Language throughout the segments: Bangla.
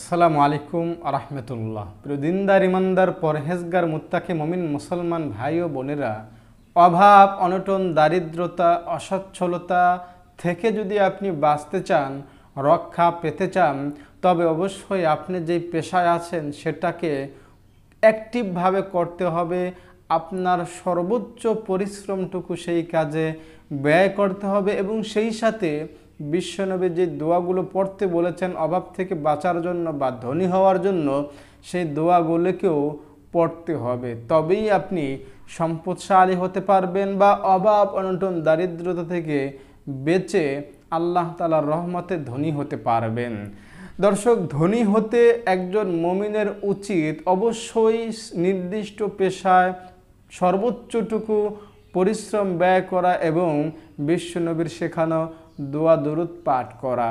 আসসালামু আলাইকুম আরহামতুল্লাহ প্রিয় দিনদার ইমানদার পরহেজগার মুত্তাকে মমিন মুসলমান ভাই ও বোনেরা অভাব অনটন দারিদ্রতা অসচ্ছলতা থেকে যদি আপনি বাঁচতে চান রক্ষা পেতে চান তবে অবশ্যই আপনি যেই পেশায় আছেন সেটাকে অ্যাক্টিভভাবে করতে হবে আপনার সর্বোচ্চ পরিশ্রমটুকু সেই কাজে ব্যয় করতে হবে এবং সেই সাথে বিশ্বনবী যে দোয়াগুলো পড়তে বলেছেন অভাব থেকে বাঁচার জন্য বা ধনী হওয়ার জন্য সেই দোয়াগুলোকেও পড়তে হবে তবেই আপনি সম্পদশালী হতে পারবেন বা অভাব অনটন দারিদ্রতা থেকে বেঁচে আল্লাহ তালার রহমতে ধনী হতে পারবেন দর্শক ধনী হতে একজন মমিনের উচিত অবশ্যই নির্দিষ্ট পেশায় সর্বোচ্চটুকু পরিশ্রম ব্যয় করা এবং বিশ্বনবীর শেখানো দোয়া দরুদ পাঠ করা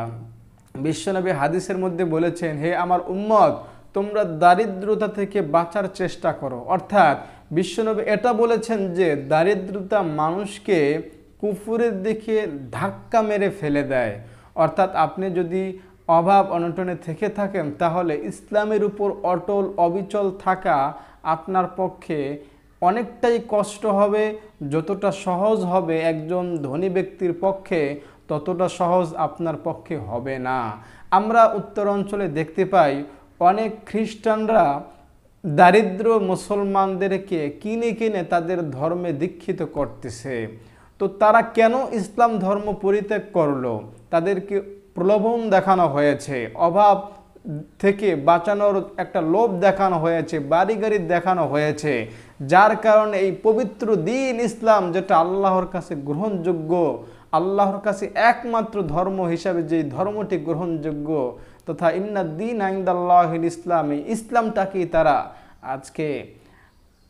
বিশ্বনবী হাদিসের মধ্যে বলেছেন হে আমার উম্মত তোমরা দারিদ্রতা থেকে বাঁচার চেষ্টা করো অর্থাৎ বিশ্বনবী এটা বলেছেন যে দারিদ্রতা মানুষকে কুফুরের দিকে ধাক্কা মেরে ফেলে দেয় অর্থাৎ আপনি যদি অভাব অনটনে থেকে থাকেন তাহলে ইসলামের উপর অটল অবিচল থাকা আপনার পক্ষে অনেকটাই কষ্ট হবে যতটা সহজ হবে একজন ধনী ব্যক্তির পক্ষে ততটা সহজ আপনার পক্ষে হবে না আমরা উত্তর অঞ্চলে দেখতে পাই অনেক খ্রিস্টানরা দারিদ্র মুসলমানদেরকে কিনে কিনে তাদের ধর্মে দীক্ষিত করতেছে তো তারা কেন ইসলাম ধর্ম পরিত্যাগ করলো তাদেরকে প্রলোভন দেখানো হয়েছে অভাব থেকে বাঁচানোর একটা লোভ দেখানো হয়েছে বাড়ি দেখানো হয়েছে যার কারণে এই পবিত্র দিন ইসলাম যেটা আল্লাহর কাছে গ্রহণযোগ্য আল্লাহর কাছে একমাত্র ধর্ম হিসাবে যে ধর্মটি গ্রহণযোগ্য তথা ইন্নাদ্দিন ইসলাম এই ইসলামটাকেই তারা আজকে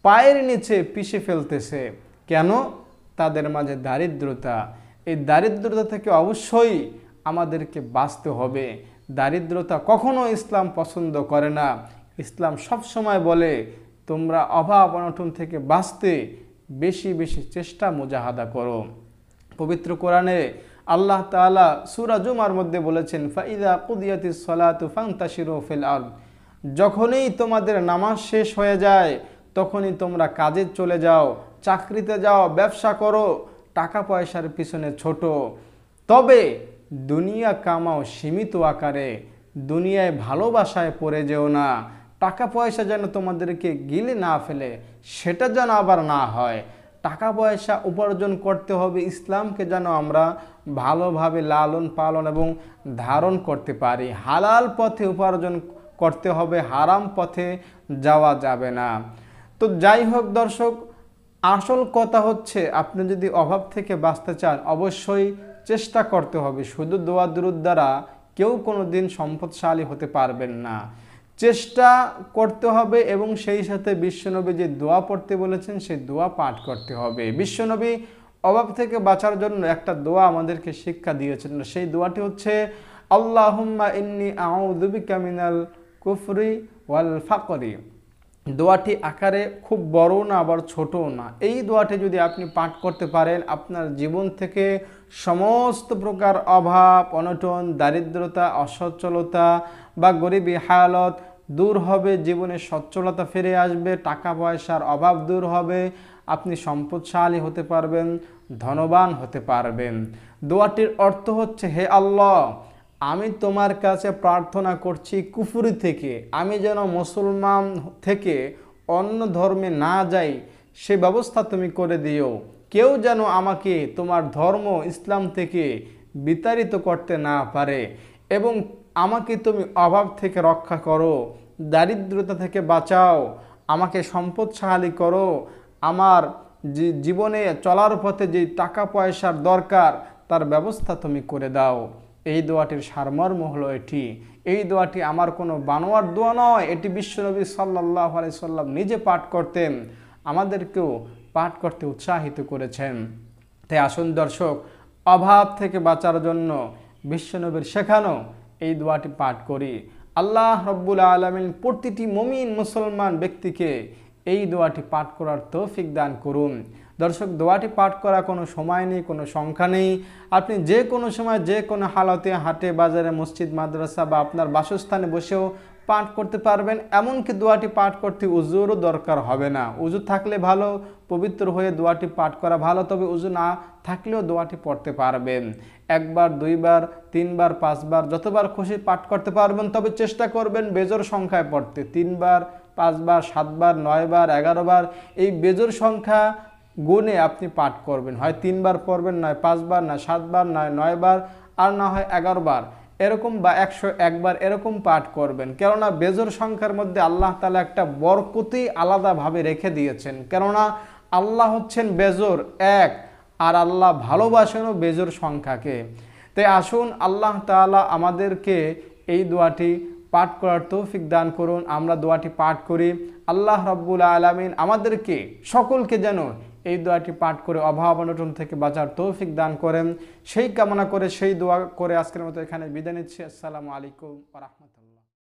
পায়ের নিচে পিষে ফেলতেছে কেন তাদের মাঝে দারিদ্রতা এই দারিদ্রতা থেকে অবশ্যই আমাদেরকে বাঁচতে হবে দারিদ্রতা কখনো ইসলাম পছন্দ করে না ইসলাম সবসময় বলে তোমরা অভাব অনটন থেকে বাঁচতে বেশি বেশি চেষ্টা মুজাহাদা করো পবিত্র কোরআনে আল্লাহ তালা সুরা জুমার মধ্যে বলেছেন ফাইদা কুদিয়াতি সলাতু ফাংতাশিরু ফিল আল যখনই তোমাদের নামাজ শেষ হয়ে যায় তখনই তোমরা কাজে চলে যাও চাকরিতে যাও ব্যবসা করো টাকা পয়সার পিছনে ছোট তবে দুনিয়া কামাও সীমিত আকারে দুনিয়ায় ভালোবাসায় পড়ে যেও না টাকা পয়সা যেন তোমাদেরকে গিলে না ফেলে সেটা যেন আবার না হয় টাকা পয়সা উপার্জন করতে হবে ইসলামকে যেন আমরা ভালোভাবে লালন পালন এবং ধারণ করতে পারি হালাল পথে উপার্জন করতে হবে হারাম পথে যাওয়া যাবে না তো যাই হোক দর্শক আসল কথা হচ্ছে আপনি যদি অভাব থেকে বাঁচতে চান অবশ্যই চেষ্টা করতে হবে শুধু দোয়া দ্বারা কেউ কোনো দিন সম্পদশালী হতে পারবেন না চেষ্টা করতে হবে এবং সেই সাথে বিশ্বনবী যে দোয়া পড়তে বলেছেন সেই দোয়া পাঠ করতে হবে বিশ্বনবী অভাব থেকে বাঁচার জন্য একটা দোয়া আমাদেরকে শিক্ষা দিয়েছেন সেই দোয়াটি হচ্ছে আল্লাহ ইন্নি আউদুবিকা মিনাল কুফরি ওয়াল ফাকরি দোয়াটি আকারে খুব বড় না আবার ছোটও না এই দোয়াটি যদি আপনি পাঠ করতে পারেন আপনার জীবন থেকে সমস্ত প্রকার অভাব অনটন দারিদ্রতা অসচ্ছলতা বা গরিবী হালত দূর হবে জীবনে সচ্ছলতা ফিরে আসবে টাকা পয়সার অভাব দূর হবে আপনি সম্পদশালী হতে পারবেন ধনবান হতে পারবেন দোয়াটির অর্থ হচ্ছে হে আল্লাহ আমি তোমার কাছে প্রার্থনা করছি কুফুরি থেকে আমি যেন মুসলমান থেকে অন্য ধর্মে না যাই সে ব্যবস্থা তুমি করে দিও কেউ যেন আমাকে তোমার ধর্ম ইসলাম থেকে বিতাড়িত করতে না পারে এবং আমাকে তুমি অভাব থেকে রক্ষা করো দারিদ্রতা থেকে বাঁচাও আমাকে সম্পদশালী করো আমার জীবনে চলার পথে যে টাকা পয়সার দরকার তার ব্যবস্থা তুমি করে দাও এই দোয়াটির সারমর্ম হলো এটি এই দোয়াটি আমার কোনো বানোয়ার দোয়া নয় এটি বিশ্বনবী সাল্লাহ আলি সাল্লাম নিজে পাঠ করতেন আমাদেরকেও পাঠ করতে উৎসাহিত করেছেন তাই আসুন দর্শক অভাব থেকে বাঁচার জন্য বিশ্বনবীর শেখানো এই দোয়াটি পাঠ করি আল্লাহ রব্বুল আলমিন প্রতিটি মমিন মুসলমান ব্যক্তিকে এই দোয়াটি পাঠ করার তৌফিক দান করুন দর্শক দোয়াটি পাঠ করা কোনো সময় নেই কোনো সংখ্যা নেই আপনি যে কোনো সময় যে কোনো হালতে হাটে বাজারে মসজিদ মাদ্রাসা বা আপনার বাসস্থানে বসেও পাঠ করতে পারবেন এমনকি দোয়াটি পাঠ করতে উজুরও দরকার হবে না উজু থাকলে ভালো পবিত্র হয়ে দোয়াটি পাঠ করা ভালো তবে উজু না থাকলেও দোয়াটি পড়তে পারবেন একবার দুইবার তিনবার পাঁচবার যতবার খুশি পাঠ করতে পারবেন তবে চেষ্টা করবেন বেজোর সংখ্যায় পড়তে তিনবার পাঁচবার সাতবার নয়বার এগারোবার এই বেজোর সংখ্যা গুণে আপনি পাঠ করবেন হয় তিনবার পড়বেন নয় পাঁচবার নয় সাতবার নয় নয়বার আর না হয় এগারোবার এরকম বা একশো একবার এরকম পাঠ করবেন কেননা বেজোর সংখ্যার মধ্যে আল্লাহ তালা একটা বরকতি আলাদাভাবে রেখে দিয়েছেন কেননা আল্লাহ হচ্ছেন বেজোর এক আর আল্লাহ ভালোবাসেনও বেজোর সংখ্যাকে তাই আসুন আল্লাহ তালা আমাদেরকে এই দোয়াটি পাঠ করার তৌফিক দান করুন আমরা দোয়াটি পাঠ করি আল্লাহ রব্বুল আলমিন আমাদেরকে সকলকে যেন এই দোয়াটি পাঠ করে অভাব অনটন থেকে বাঁচার তৌফিক দান করেন সেই কামনা করে সেই দোয়া করে আজকের মতো এখানে বিদায় নিচ্ছি আসসালামু আলাইকুম রহমত